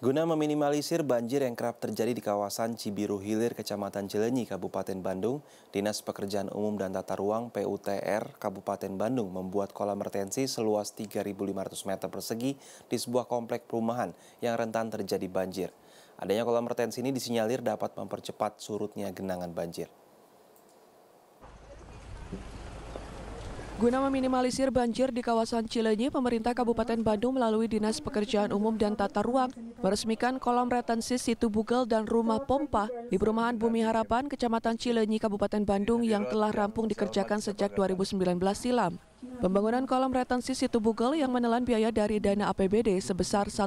Guna meminimalisir banjir yang kerap terjadi di kawasan Cibiru Hilir, Kecamatan Cilenyi, Kabupaten Bandung, Dinas Pekerjaan Umum dan Tata Ruang PUTR Kabupaten Bandung membuat kolam retensi seluas 3.500 meter persegi di sebuah komplek perumahan yang rentan terjadi banjir. Adanya kolam retensi ini disinyalir dapat mempercepat surutnya genangan banjir. Guna meminimalisir banjir di kawasan Cilenyi, pemerintah Kabupaten Bandung melalui Dinas Pekerjaan Umum dan Tata Ruang meresmikan kolam retensi situ Bugel dan rumah pompa di Perumahan Bumi Harapan, Kecamatan Cilenyi, Kabupaten Bandung yang telah rampung dikerjakan sejak 2019 silam. Pembangunan kolam retensi situ Bugel yang menelan biaya dari dana APBD sebesar 1,4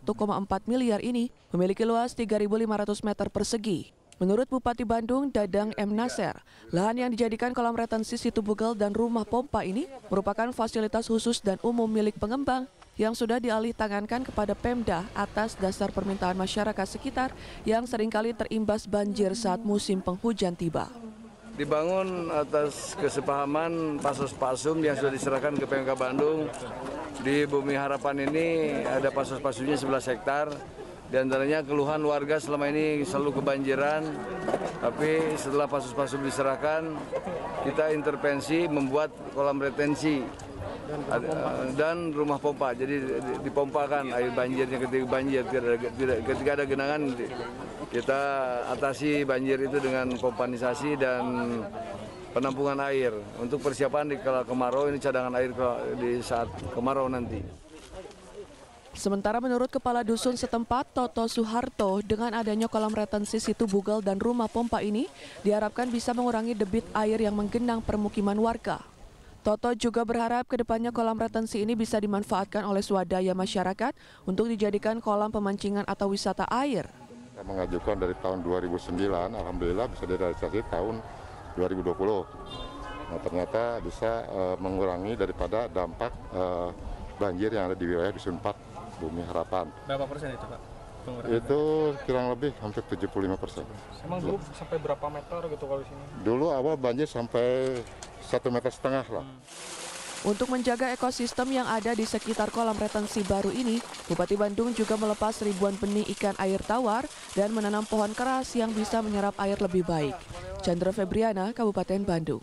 miliar ini memiliki luas 3.500 meter persegi. Menurut Bupati Bandung Dadang M. Nasir, lahan yang dijadikan kolam retensi situ Bugel dan rumah pompa ini merupakan fasilitas khusus dan umum milik pengembang yang sudah dialih tangankan kepada Pemda atas dasar permintaan masyarakat sekitar yang seringkali terimbas banjir saat musim penghujan tiba. Dibangun atas kesepahaman Pasus Pasum yang sudah diserahkan ke Pemkab Bandung. Di Bumi Harapan ini ada Pasus Pasumnya 11 hektar di antaranya keluhan warga selama ini selalu kebanjiran, tapi setelah pasus-pasus diserahkan, kita intervensi membuat kolam retensi dan rumah pompa jadi dipompakan air banjirnya ketika banjir ketika ada genangan kita atasi banjir itu dengan pompanisasi dan penampungan air untuk persiapan di kalau kemarau ini cadangan air di saat kemarau nanti Sementara menurut Kepala Dusun setempat, Toto Suharto, dengan adanya kolam retensi situ Bugal dan rumah pompa ini, diharapkan bisa mengurangi debit air yang menggenang permukiman warga. Toto juga berharap kedepannya kolam retensi ini bisa dimanfaatkan oleh swadaya masyarakat untuk dijadikan kolam pemancingan atau wisata air. Kita mengajukan dari tahun 2009, Alhamdulillah bisa direalisasi tahun 2020. Nah, ternyata bisa uh, mengurangi daripada dampak uh, banjir yang ada di wilayah Dusun 4 Bumi Harapan. Berapa persen itu Pak? itu kurang lebih hampir 75 persen. Emang dulu sampai berapa meter gitu kalau di sini? Dulu awal banjir sampai satu meter setengah lah. Hmm. Untuk menjaga ekosistem yang ada di sekitar kolam retensi baru ini, Bupati Bandung juga melepas ribuan benih ikan air tawar dan menanam pohon keras yang bisa menyerap air lebih baik. Chandra Febriana, Kabupaten Bandung.